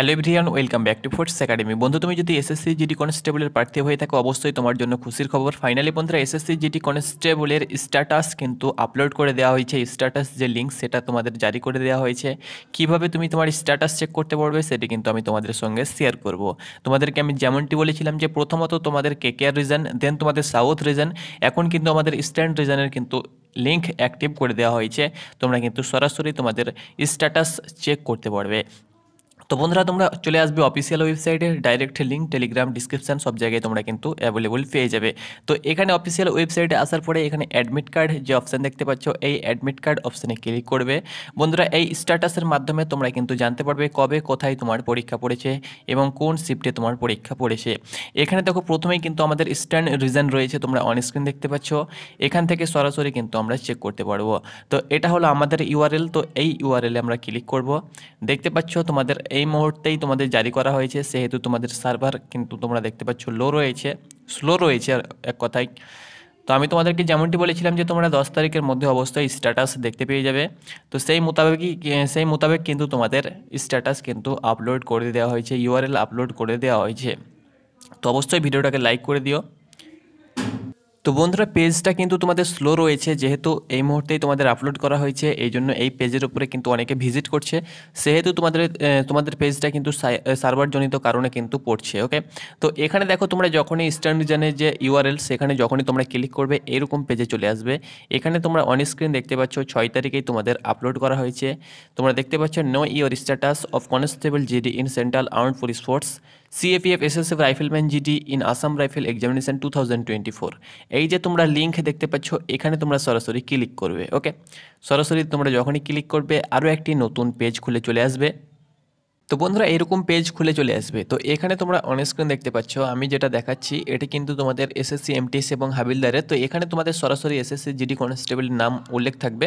hello everyone welcome back to force academy বন্ধু তুমি যদি এসএসসি জিটি কনস্টেবলের প্রার্থী হয়ে থাকো অবশ্যই তোমার জন্য খুশির খবর ফাইনালি বন্ধুরা এসএসসি জিটি কনস্টেবলের স্ট্যাটাস কিন্তু আপলোড করে দেওয়া হয়েছে স্ট্যাটাস যে লিঙ্ক সেটা তোমাদের জারি করে দেওয়া হয়েছে কিভাবে তুমি তোমার স্ট্যাটাস চেক করতে পারবে সেটি কিন্তু আমি তোমাদের সঙ্গে শেয়ার করব তোমাদেরকে আমি যেমনটি বলেছিলাম যে প্রথমত তোমাদের কেকেআর রিজন দেন তোমাদের সাউথ রিজন এখন কিন্তু আমাদের ইস্টার্ন রিজনের কিন্তু লিঙ্ক অ্যাক্টিভ করে দেওয়া হয়েছে তোমরা কিন্তু সরাসরি তোমাদের স্ট্যাটাস চেক করতে পারবে তো বন্ধুরা তোমরা চলে আসবে অফিসিয়াল ওয়েবসাইটে ডাইরেক্ট লিঙ্ক টেলিগ্রাম ডিসক্রিপশান সব জায়গায় তোমরা কিন্তু অ্যাভেলেবল পেয়ে যাবে তো এখানে অফিসিয়াল ওয়েবসাইটে আসার পরে এখানে অ্যাডমিট কার্ড যে অপশান দেখতে পাচ্ছ এই অ্যাডমিট কার্ড অপশানে ক্লিক করবে বন্ধুরা এই স্ট্যাটাসের মাধ্যমে তোমরা কিন্তু জানতে পারবে কবে কোথায় তোমার পরীক্ষা পড়েছে এবং কোন শিফটে তোমার পরীক্ষা পড়েছে এখানে দেখো প্রথমেই কিন্তু আমাদের স্ট্যান্ড রিজন রয়েছে তোমরা অন স্ক্রিন দেখতে পাচ্ছ এখান থেকে সরাসরি কিন্তু আমরা চেক করতে পারবো তো এটা হলো আমাদের ইউআরএল তো এই ইউআরএলে আমরা ক্লিক করব দেখতে পাচ্ছ তোমাদের এই এই মুহূর্তেই তোমাদের জারি করা হয়েছে সেহেতু তোমাদের সার্ভার কিন্তু তোমরা দেখতে পাচ্ছ লো রয়েছে স্লো রয়েছে এক কথায় তো আমি তোমাদেরকে যেমনটি বলেছিলাম যে তোমরা দশ তারিখের মধ্যে অবশ্যই স্ট্যাটাস দেখতে পেয়ে যাবে তো সেই মোতাবেকই সেই মোতাবেক কিন্তু তোমাদের স্ট্যাটাস কিন্তু আপলোড করে দেওয়া হয়েছে ইউআরএল আপলোড করে দেওয়া হয়েছে তো অবশ্যই ভিডিওটাকে লাইক করে দিও তো বন্ধুরা পেজটা কিন্তু তোমাদের স্লো রয়েছে যেহেতু এই মুহূর্তেই তোমাদের আপলোড করা হয়েছে এই জন্য এই পেজের উপরে কিন্তু অনেকে ভিজিট করছে সেহেতু তোমাদের তোমাদের পেজটা কিন্তু সার্ভারজনিত কারণে কিন্তু পড়ছে ওকে তো এখানে দেখো তোমরা যখনই স্ট্যান্ডজানের যে ইউআরএল সেখানে যখনই তোমরা ক্লিক করবে এরকম পেজে চলে আসবে এখানে তোমরা অন স্ক্রিন দেখতে পাচ্ছ ছয় তারিখেই তোমাদের আপলোড করা হয়েছে তোমরা দেখতে পাচ্ছ know your status of constable GD in central arm for sports CAPF SSF rifleman GD in Assam rifle examination to এই যে তোমরা লিঙ্ক দেখতে পাচ্ছ এখানে তোমরা সরাসরি ক্লিক করবে ওকে সরাসরি তোমরা যখনই ক্লিক করবে আরও একটি নতুন পেজ খুলে চলে আসবে তো বন্ধুরা এরকম পেজ খুলে চলে আসবে তো এখানে তোমরা অনস্ক্রিন দেখতে পাচ্ছ আমি যেটা দেখাচ্ছি এটি কিন্তু তোমাদের এসএসসি এমটিএস এবং হাবিলদারের তো এখানে তোমাদের সরাসরি এসএসসি জিডি কনস্টেবলের নাম উল্লেখ থাকবে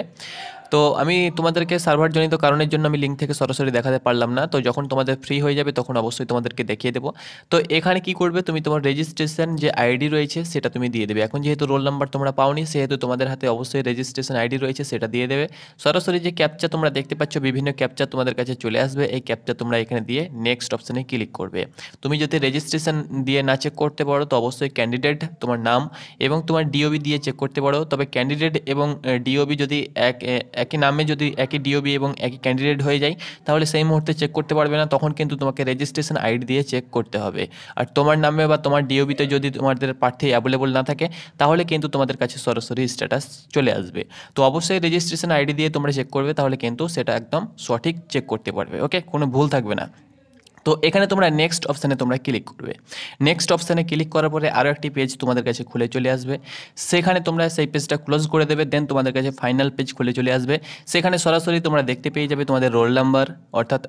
তো আমি তোমাদেরকে সার্ভারজনিত কারণের জন্য আমি লিঙ্ক থেকে সরাসরি দেখাতে পারলাম না তো যখন তোমাদের ফ্রি হয়ে যাবে তখন অবশ্যই তোমাদেরকে দেখিয়ে দেবো তো এখানে কি করবে তুমি তোমার রেজিস্ট্রেশন যে আইডি রয়েছে সেটা তুমি দিয়ে দেবে এখন যেহেতু রোল নাম্বার তোমরা পাওনি সেহেতু তোমাদের হাতে অবশ্যই রেজিস্ট্রেশন আইডি রয়েছে সেটা দিয়ে দেবে সরাসরি যে ক্যাপচা তোমরা দেখতে পাচ্ছ বিভিন্ন ক্যাপচা তোমাদের কাছে চলে আসবে এই ক্যাপচা তোমরা এখানে দিয়ে নেক্সট অপশানে ক্লিক করবে তুমি যদি রেজিস্ট্রেশন দিয়ে না চেক করতে পারো তো অবশ্যই ক্যান্ডিডেট তোমার নাম এবং তোমার ডিওবি দিয়ে চেক করতে পারো তবে ক্যান্ডিডেট এবং ডিওবি যদি এক একই নামে যদি একই ডিওবি এবং একই ক্যান্ডিডেট হয়ে যায় তাহলে সেই মুহূর্তে চেক করতে পারবে না তখন কিন্তু তোমাকে রেজিস্ট্রেশন আইডি দিয়ে চেক করতে হবে আর তোমার নামে বা তোমার ডিওবিতে যদি তোমাদের প্রার্থী অ্যাভেলেবল না থাকে তাহলে কিন্তু তোমাদের কাছে সরাসরি স্ট্যাটাস চলে আসবে তো অবশ্যই রেজিস্ট্রেশন আইডি দিয়ে তোমরা চেক করবে তাহলে কিন্তু সেটা একদম সঠিক চেক করতে পারবে ওকে কোনো ভুল থাকবে না তো এখানে তোমরা নেক্সট অপশানে তোমরা ক্লিক করবে নেক্সট অপশানে ক্লিক করার পরে আরও একটি পেজ তোমাদের কাছে খুলে চলে আসবে সেখানে তোমরা সেই পেজটা ক্লোজ করে দেবে দেন তোমাদের কাছে ফাইনাল পেজ খুলে চলে আসবে সেখানে সরাসরি তোমরা দেখতে পেয়ে যাবে তোমাদের রোল নাম্বার অর্থাৎ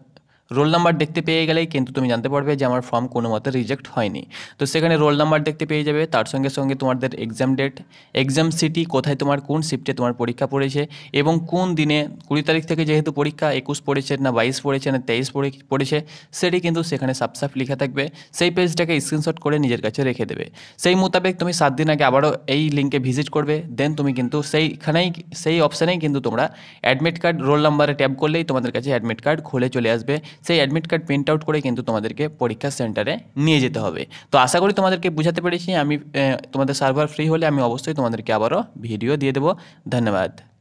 রোল নাম্বার দেখতে পেয়ে গেলেই কিন্তু তুমি জানতে পারবে যে আমার ফর্ম কোনো মতে রিজেক্ট হয়নি তো সেখানে রোল নাম্বার দেখতে পেয়ে যাবে তার সঙ্গে সঙ্গে তোমাদের এক্সাম ডেট এক্সাম সিটি কোথায় তোমার কোন শিফটে তোমার পরীক্ষা পড়েছে এবং কোন দিনে কুড়ি তারিখ থেকে যেহেতু পরীক্ষা একুশ পড়েছে না বাইশ পড়েছে না তেইশ পড়েছে সেটি কিন্তু সেখানে সাফসাফ লেখা থাকবে সেই পেজটাকে স্ক্রিনশট করে নিজের কাছে রেখে দেবে সেই মোতাবেক তুমি সাত দিন আগে আবারও এই লিঙ্কে ভিজিট করবে দেন তুমি কিন্তু সেইখানেই সেই অপশানেই কিন্তু তোমরা অ্যাডমিট কার্ড রোল নাম্বারে ট্যাপ করলেই তোমাদের কাছে অ্যাডমিট কার্ড খুলে চলে আসবে সেই অ্যাডমিট কার্ড প্রিন্ট আউট করে কিন্তু তোমাদেরকে পরীক্ষা সেন্টারে নিয়ে যেতে হবে তো আশা করি তোমাদেরকে বুঝাতে পেরেছি আমি তোমাদের সার্ভার ফ্রি হলে আমি অবশ্যই তোমাদেরকে আবারও ভিডিও দিয়ে দেবো ধন্যবাদ